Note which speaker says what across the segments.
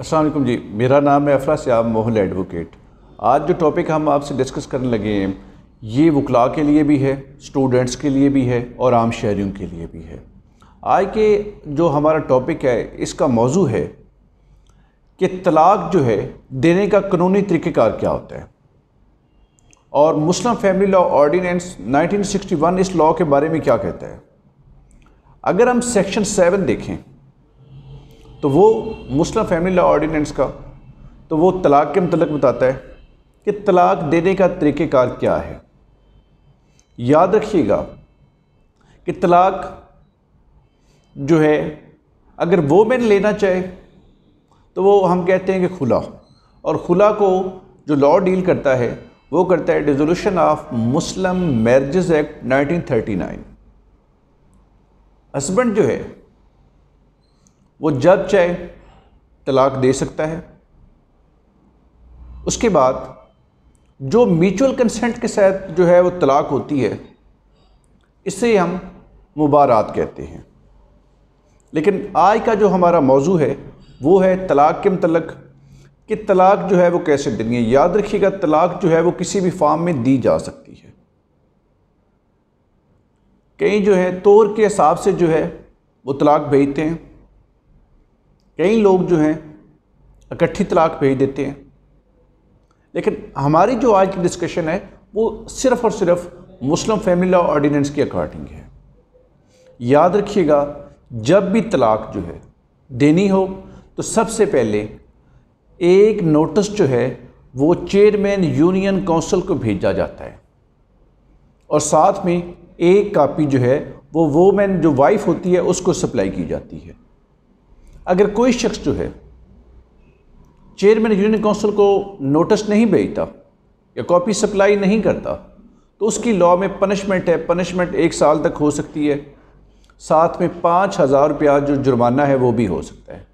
Speaker 1: असलम जी मेरा नाम है अफरा सयाब मोहल एडवोकेट आज जो टॉपिक हम आपसे डिस्कस करने लगे हैं ये वकला के लिए भी है स्टूडेंट्स के लिए भी है और आम शहरीों के लिए भी है आज के जो हमारा टॉपिक है इसका मौजू है कि तलाक जो है देने का कानूनी तरीक़ेकार क्या होता है और मुस्लिम फैमिली लॉ ऑर्डीनेंस 1961 इस लॉ के बारे में क्या कहता है अगर हम सेक्शन सेवन देखें तो वो मुस्लिम फैमिली लॉ ऑर्डीनेंस का तो वो तलाक़ के मतलब बताता है कि तलाक़ देने का तरीक़ेकार क्या है याद रखिएगा कि तलाक़ जो है अगर वो मैन लेना चाहे तो वो हम कहते हैं कि खुला और खुला को जो लॉ डील करता है वो करता है resolution of Muslim marriage act 1939 husband जो है वो जब चाहे तलाक दे सकता है उसके बाद जो म्यूचुअल कंसेंट के साथ जो है वो तलाक होती है इसे हम मुबारात कहते हैं लेकिन आज का जो हमारा मौजू है वो है तलाक के मतलब कि तलाक जो है वो कैसे देनी है याद रखिएगा तलाक जो है वो किसी भी फार्म में दी जा सकती है कई जो है तौर के हिसाब से जो है वो तलाक भेजते हैं कई लोग जो हैं इकट्ठी तलाक भेज देते हैं लेकिन हमारी जो आज की डिस्कशन है वो सिर्फ़ और सिर्फ मुस्लिम फैमिली लॉ ऑर्डीनेंस के अकॉर्डिंग है याद रखिएगा जब भी तलाक जो है देनी हो तो सबसे पहले एक नोटिस जो है वो चेयरमैन यूनियन काउंसिल को भेजा जाता है और साथ में एक कापी जो है वो वोमेन जो वाइफ होती है उसको सप्लाई की जाती है अगर कोई शख्स जो है चेयरमैन यूनियन काउंसिल को नोटिस नहीं भेजता या कॉपी सप्लाई नहीं करता तो उसकी लॉ में पनिशमेंट है पनिशमेंट एक साल तक हो सकती है साथ में पाँच हज़ार रुपया जो जुर्माना है वो भी हो सकता है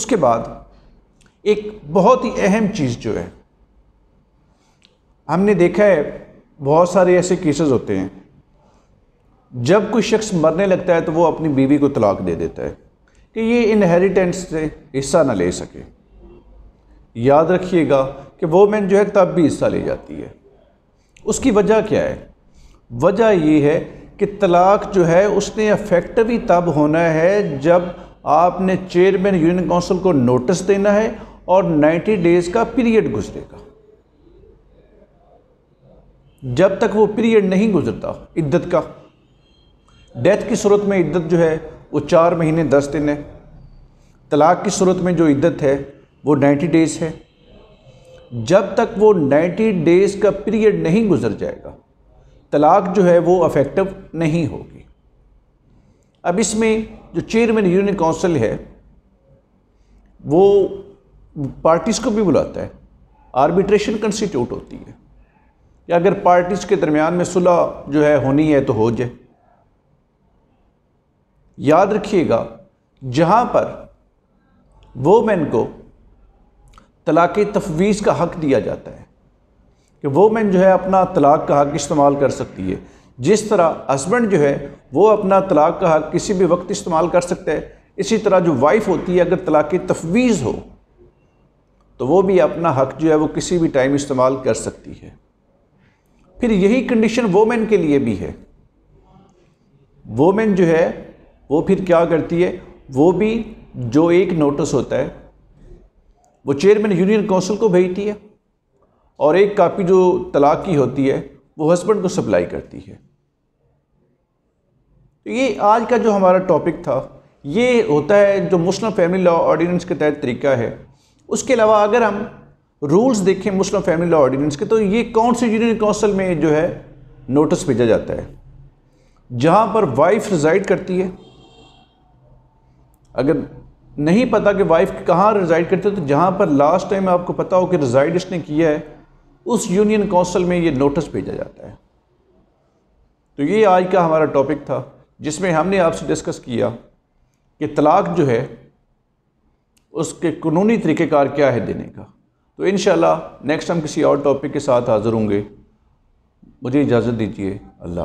Speaker 1: उसके बाद एक बहुत ही अहम चीज़ जो है हमने देखा है बहुत सारे ऐसे केसेस होते हैं जब कोई शख्स मरने लगता है तो वो अपनी बीवी को तलाक दे देता है कि ये इनहेरिटेंस से हिस्सा ना ले सके याद रखिएगा कि वोमेन जो है तब भी हिस्सा ले जाती है उसकी वजह क्या है वजह ये है कि तलाक जो है उसने अफेक्टिव तब होना है जब आपने चेयरमैन यूनियन काउंसिल को नोटिस देना है और 90 डेज़ का पीरियड गुजरेगा जब तक वो पीरियड नहीं गुजरता इद्दत का डेथ की सूरत में इद्दत जो है वो चार महीने दस दिन है तलाक़ की सूरत में जो इद्दत है वो नाइन्टी डेज़ है जब तक वो नाइन्टी डेज़ का पीरियड नहीं गुजर जाएगा तलाक जो है वो अफेक्टिव नहीं होगी अब इसमें जो चेयरमैन यूनियन काउंसिल है वो पार्टीज़ को भी बुलाता है आर्बिट्रेशन कंस्टिट्यूट होती है कि अगर पार्टीज़ के दरमियान में सुलह जो है होनी है तो हो जाए याद रखिएगा जहाँ पर वोमेन को तलाक़ तफवीज़ का हक़ दिया जाता है कि वोमेन जो है अपना तलाक़ का हक़ इस्तेमाल कर सकती है जिस तरह हस्बैंड जो है वो अपना तलाक़ का हक़ किसी भी वक्त इस्तेमाल कर सकता है इसी तरह जो वाइफ होती है अगर तलाक़ तफवीज़ हो तो वो भी अपना हक़ जो है वो किसी भी टाइम इस्तेमाल कर सकती है फिर यही कंडीशन वोमेन के लिए भी है वोमेन जो है वो फिर क्या करती है वो भी जो एक नोटिस होता है वो चेयरमैन यूनियन काउंसिल को भेजती है और एक कापी जो तलाक की होती है वो हस्बैंड को सप्लाई करती है तो ये आज का जो हमारा टॉपिक था ये होता है जो मुस्लिम फैमिली लॉ ऑर्डिनेंस के तहत तरीका है उसके अलावा अगर हम रूल्स देखें मुस्लिम फैमिली लॉ ऑर्डिनेंस के तो ये कौन से यूनियन काउंसिल में जो है नोटिस भेजा जाता है जहाँ पर वाइफ रिजाइड करती है अगर नहीं पता कि वाइफ कहाँ रिज़ाइड करते हो तो जहाँ पर लास्ट टाइम आपको पता हो कि रिज़ाइड इसने किया है उस यूनियन काउंसिल में ये नोटिस भेजा जाता है तो ये आज का हमारा टॉपिक था जिसमें हमने आपसे डिस्कस किया कि तलाक जो है उसके कानूनी तरीक़ेकार क्या है देने का तो इन नेक्स्ट हम किसी और टॉपिक के साथ हाज़िर होंगे मुझे इजाज़त दीजिए अल्लाह